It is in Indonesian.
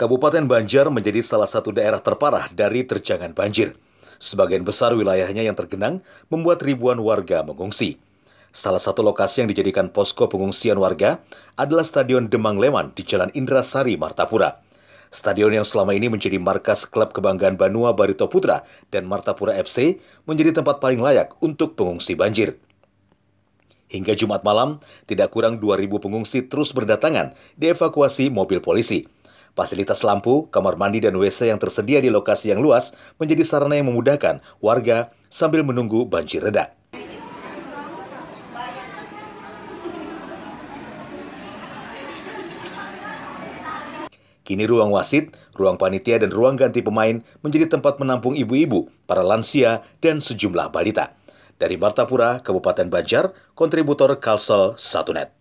Kabupaten Banjar menjadi salah satu daerah terparah dari terjangan banjir. Sebagian besar wilayahnya yang tergenang membuat ribuan warga mengungsi. Salah satu lokasi yang dijadikan posko pengungsian warga adalah Stadion Demang Leman di Jalan Indrasari, Martapura. Stadion yang selama ini menjadi markas klub kebanggaan Banua Barito Putra dan Martapura FC menjadi tempat paling layak untuk pengungsi banjir. Hingga Jumat malam, tidak kurang 2.000 pengungsi terus berdatangan dievakuasi mobil polisi. Fasilitas lampu, kamar mandi, dan WC yang tersedia di lokasi yang luas menjadi sarana yang memudahkan warga sambil menunggu banjir reda. Kini ruang wasit, ruang panitia, dan ruang ganti pemain menjadi tempat menampung ibu-ibu, para lansia, dan sejumlah balita. Dari Martapura, Kabupaten Banjar, kontributor Kalsel 1